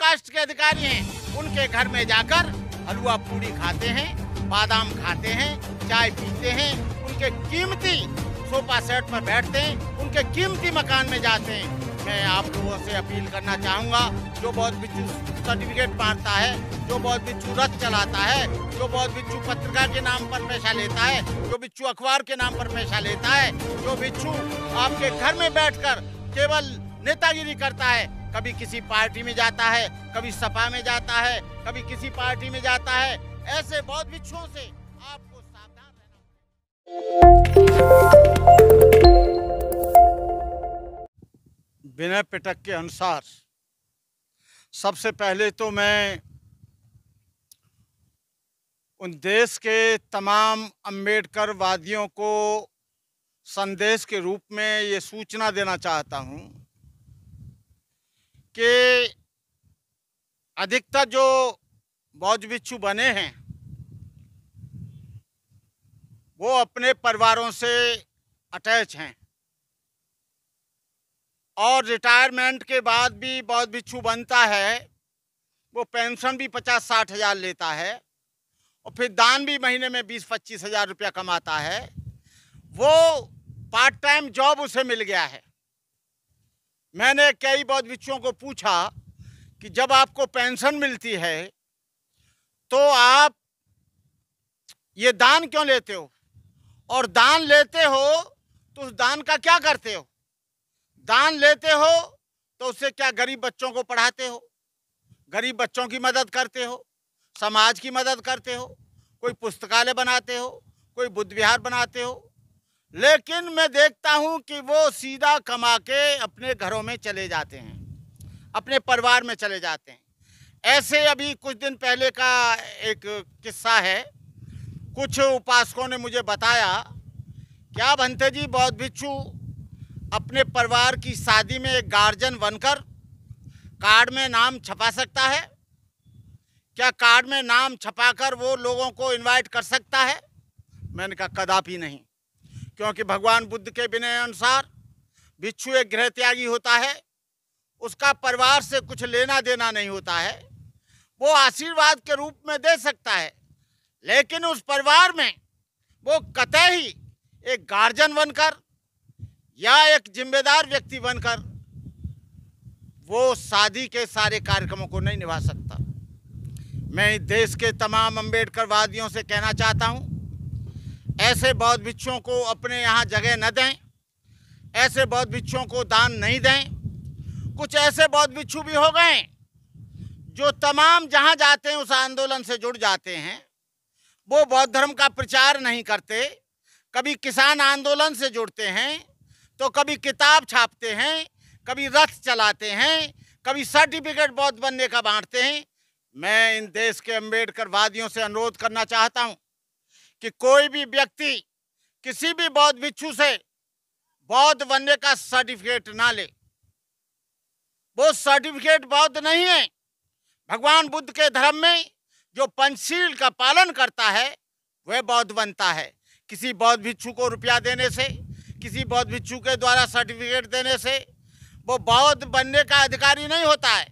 cast के अधिकारी हैं उनके घर में जाकर हलवा पूरी खाते हैं बादाम खाते हैं चाय पीते हैं उनके कीमती सोफा सेट पर बैठते हैं उनके कीमती मकान में जाते हैं मैं आप लोगों से अपील करना चाहूँगा जो बहुत बिच्छू सर्टिफिकेट बांटता है जो बहुत बिच्छू रथ चलाता है जो बहुत बिच्छू पत्रिका के नाम पर पैसा लेता है जो बिच्छू अखबार के नाम पर पैसा लेता है जो बिच्छू आपके घर में बैठकर केवल नेतागिरी करता है कभी किसी पार्टी में जाता है कभी सपा में जाता है कभी किसी पार्टी में जाता है ऐसे बहुत बिच्छुओं से आपको सावधान रहना बिना पिटक के अनुसार सबसे पहले तो मैं उन देश के तमाम अम्बेडकर वादियों को संदेश के रूप में ये सूचना देना चाहता हूँ कि अधिकतर जो बौद्ध बिच्छू बने हैं वो अपने परिवारों से अटैच हैं और रिटायरमेंट के बाद भी बौद्ध भिक्षु बनता है वो पेंशन भी पचास साठ हज़ार लेता है और फिर दान भी महीने में बीस पच्चीस हज़ार रुपया कमाता है वो पार्ट टाइम जॉब उसे मिल गया है मैंने कई बौद्धभिक्षुओं को पूछा कि जब आपको पेंशन मिलती है तो आप ये दान क्यों लेते हो और दान लेते हो तो उस दान का क्या करते हो दान लेते हो तो उससे क्या गरीब बच्चों को पढ़ाते हो गरीब बच्चों की मदद करते हो समाज की मदद करते हो कोई पुस्तकालय बनाते हो कोई बुद्ध विहार बनाते हो लेकिन मैं देखता हूं कि वो सीधा कमा के अपने घरों में चले जाते हैं अपने परिवार में चले जाते हैं ऐसे अभी कुछ दिन पहले का एक किस्सा है कुछ उपासकों ने मुझे बताया क्या भंते जी बौद्ध भिक्षु अपने परिवार की शादी में एक गार्जियन बनकर कार्ड में नाम छपा सकता है क्या कार्ड में नाम छपाकर वो लोगों को इनवाइट कर सकता है मैंने कहा कदापि नहीं क्योंकि भगवान बुद्ध के विनय अनुसार भिक्षु एक गृह त्यागी होता है उसका परिवार से कुछ लेना देना नहीं होता है वो आशीर्वाद के रूप में दे सकता है लेकिन उस परिवार में वो कतः ही एक गार्जियन बनकर या एक जिम्मेदार व्यक्ति बनकर वो शादी के सारे कार्यक्रमों को नहीं निभा सकता मैं देश के तमाम अम्बेडकर वादियों से कहना चाहता हूँ ऐसे बौद्ध भिक्षुओं को अपने यहाँ जगह न दें ऐसे बौद्ध भिक्षुओं को दान नहीं दें कुछ ऐसे बौद्ध भिक्षु भी हो गए जो तमाम जहाँ जाते हैं उस आंदोलन से जुड़ जाते हैं वो बौद्ध धर्म का प्रचार नहीं करते कभी किसान आंदोलन से जुड़ते हैं तो कभी किताब छापते हैं कभी रथ चलाते हैं कभी सर्टिफिकेट बौद्ध बनने का बांटते हैं मैं इन देश के अम्बेडकर वादियों से अनुरोध करना चाहता हूँ कि कोई भी व्यक्ति किसी भी बौद्ध भिक्षु से बौद्ध बनने का सर्टिफिकेट ना ले वो सर्टिफिकेट बौद्ध नहीं है भगवान बुद्ध के धर्म में जो पंचशील का पालन करता है वह बौद्ध बनता है किसी बौद्ध भिक्षु को रुपया देने से किसी बौद्ध भिक्षु के द्वारा सर्टिफिकेट देने से वो बौद्ध बनने का अधिकारी नहीं होता है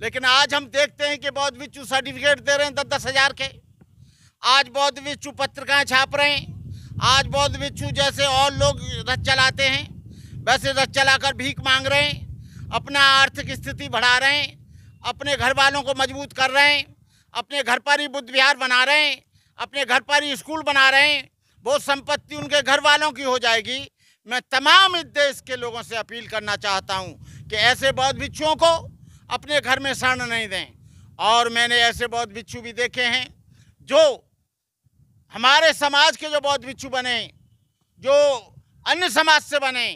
लेकिन आज हम देखते हैं कि बौद्ध भिक्षु सर्टिफिकेट दे रहे हैं दस दस हज़ार के आज बौद्ध भिक्षु पत्रिकाएँ छाप रहे हैं आज बौद्ध भिक्षु जैसे और लोग रथ चलाते हैं वैसे रथ चलाकर भीख मांग रहे हैं अपना आर्थिक स्थिति बढ़ा रहे हैं अपने घर वालों को मजबूत कर रहे हैं अपने घर पर ही बुद्ध विहार बना रहे हैं अपने घर पर ही स्कूल बना रहे हैं वो संपत्ति उनके घर वालों की हो जाएगी मैं तमाम इस देश के लोगों से अपील करना चाहता हूँ कि ऐसे बौद्ध भिक्षुओं को अपने घर में शरण नहीं दें और मैंने ऐसे बौद्ध भिक्षु भी देखे हैं जो हमारे समाज के जो बौद्ध भिक्षु बने जो अन्य समाज से बने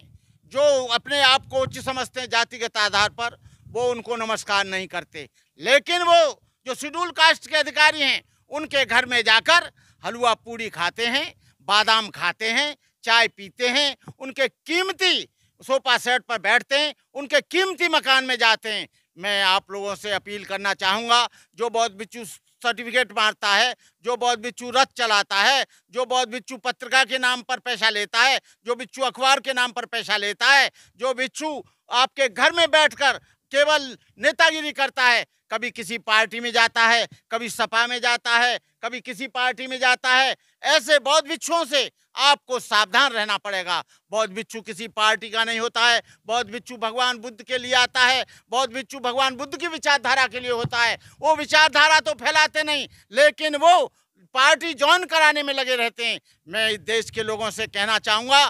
जो अपने आप को उच्च समझते हैं जातिगत आधार पर वो उनको नमस्कार नहीं करते लेकिन वो जो शेड्यूल कास्ट के अधिकारी हैं उनके घर में जाकर हलवा पूड़ी खाते हैं बादाम खाते हैं चाय पीते हैं उनके कीमती सोफा सेट पर बैठते हैं उनके कीमती मकान में जाते हैं मैं आप लोगों से अपील करना चाहूँगा जो बहुत बिच्छू सर्टिफिकेट मारता है जो बौद्ध बिच्छू रथ चलाता है जो बहुत बिच्छू पत्रिका के नाम पर पैसा लेता है जो बिच्छू अखबार के नाम पर पैसा लेता है जो बिच्छू आपके घर में बैठकर केवल नेतागिरी करता है कभी किसी पार्टी में जाता है कभी सपा में जाता है कभी किसी पार्टी में जाता है ऐसे बौद्ध बिच्छुओं से आपको सावधान रहना पड़ेगा बौद्ध बिच्छू किसी पार्टी का नहीं होता है बौद्ध बिच्छू भगवान बुद्ध के लिए आता है बौद्ध बिच्छू भगवान बुद्ध की विचारधारा के लिए होता है वो विचारधारा तो फैलाते नहीं लेकिन वो पार्टी ज्वाइन कराने में लगे रहते हैं मैं इस देश के लोगों से कहना चाहूँगा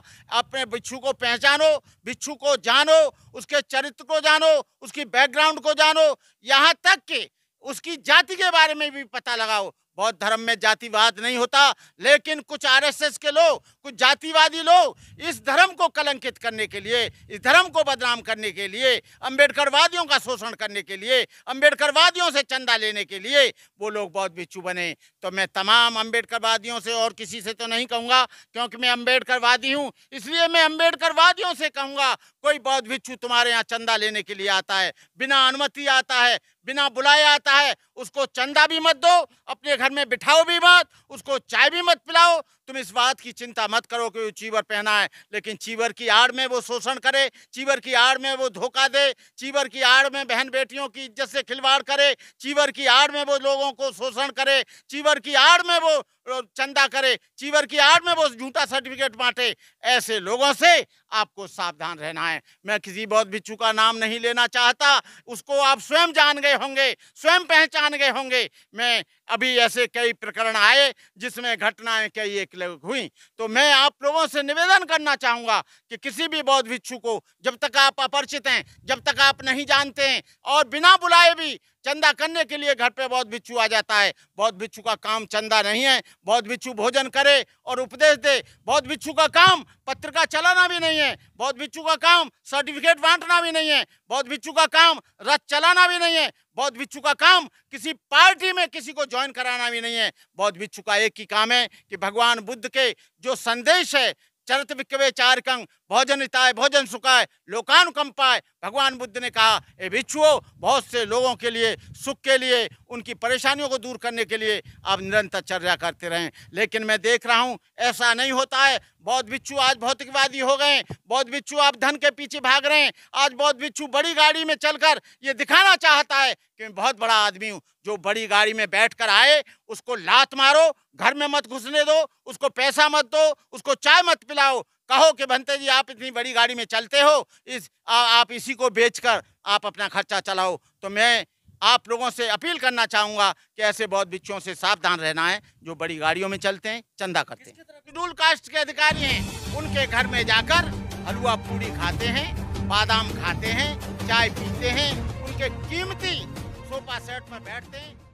अपने बिच्छू को पहचानो बिच्छू को जानो उसके चरित्र को जानो उसकी बैकग्राउंड को जानो यहाँ तक कि उसकी जाति के बारे में भी पता लगाओ बौद्ध धर्म में जातिवाद नहीं होता लेकिन कुछ आरएसएस के लोग कुछ जातिवादी लोग इस धर्म को कलंकित करने के लिए इस धर्म को बदनाम करने के लिए अंबेडकरवादियों का शोषण करने के लिए अंबेडकरवादियों से चंदा लेने के लिए वो लोग बहुत बिच्छू बने तो मैं तमाम अम्बेडकरवादियों से और किसी से तो नहीं कहूँगा क्योंकि मैं अम्बेडकरवादी हूँ इसलिए मैं अम्बेडकरवादियों से कहूँगा कोई बौद्ध बिच्छू तुम्हारे यहाँ चंदा लेने के लिए आता है बिना अनुमति आता है बिना बुलाए आता है उसको चंदा भी मत दो अपने घर घर में बिठाओ भी मत उसको चाय भी मत पिलाओ तुम इस बात की चिंता मत करो कि वो चीवर पहना है लेकिन चीवर की आड़ में वो शोषण करे चीवर की आड़ में वो धोखा दे चीवर की आड़ में बहन बेटियों की इज्जत से खिलवाड़ करे चीवर की आड़ में वो लोगों को शोषण करे चीवर की आड़ में वो चंदा करे चीवर की आड़ में वो झूठा सर्टिफिकेट बांटे ऐसे लोगों से आपको सावधान रहना है मैं किसी बौद्ध भिक्षु का नाम नहीं लेना चाहता उसको आप स्वयं जान गए होंगे स्वयं पहचान गए होंगे मैं अभी ऐसे कई प्रकरण आए जिसमें घटनाएं कई एक लग हुई तो मैं आप लोगों से निवेदन करना चाहूँगा कि किसी भी बौद्ध भिक्षु को जब तक आप अपरिचित हैं जब तक आप नहीं जानते हैं और बिना बुलाए भी चंदा करने के लिए घर पे बहुत बिच्छू आ जाता है बहुत बिच्छू का काम चंदा नहीं है बहुत बिच्छू भोजन करे और उपदेश दे बहुत बिच्छू का काम पत्रिका चलाना भी नहीं है बहुत बिच्छू का काम सर्टिफिकेट बांटना भी नहीं है बहुत बिच्छू का काम रथ चलाना भी नहीं है बहुत बिच्छू का काम किसी पार्टी में किसी को ज्वाइन कराना भी नहीं है बहुत बिच्छू का एक ही काम है कि भगवान बुद्ध के जो संदेश है चरित विकवे चार कंग भोजन हिताय भोजन सुखाए लोकानुकंपाए भगवान बुद्ध ने कहा ए भिक्षुओ बहुत से लोगों के लिए सुख के लिए उनकी परेशानियों को दूर करने के लिए आप निरंतर चर्या करते रहें लेकिन मैं देख रहा हूँ ऐसा नहीं होता है बौद्ध भिक्षु आज भौतिकवादी हो गए बौद्ध भिक्षु आप धन के पीछे भाग रहे हैं आज बौद्ध भिक्षु बड़ी गाड़ी में चलकर ये दिखाना चाहता है कि मैं बहुत बड़ा आदमी हूँ जो बड़ी गाड़ी में बैठ कर आए उसको लात मारो घर में मत घुसने दो उसको पैसा मत दो उसको चाय मत पिलाओ कहो कि बनते जी आप इतनी बड़ी गाड़ी में चलते हो इस आ, आप इसी को बेचकर आप अपना खर्चा चलाओ तो मैं आप लोगों से अपील करना चाहूँगा कि ऐसे बहुत बिच्छों से सावधान रहना है जो बड़ी गाड़ियों में चलते हैं चंदा करते हैं शेड्यूल कास्ट के अधिकारी हैं उनके घर में जाकर हलवा पूरी खाते हैं बादाम खाते हैं चाय पीते हैं उनके कीमती सोफा सेट पर बैठते हैं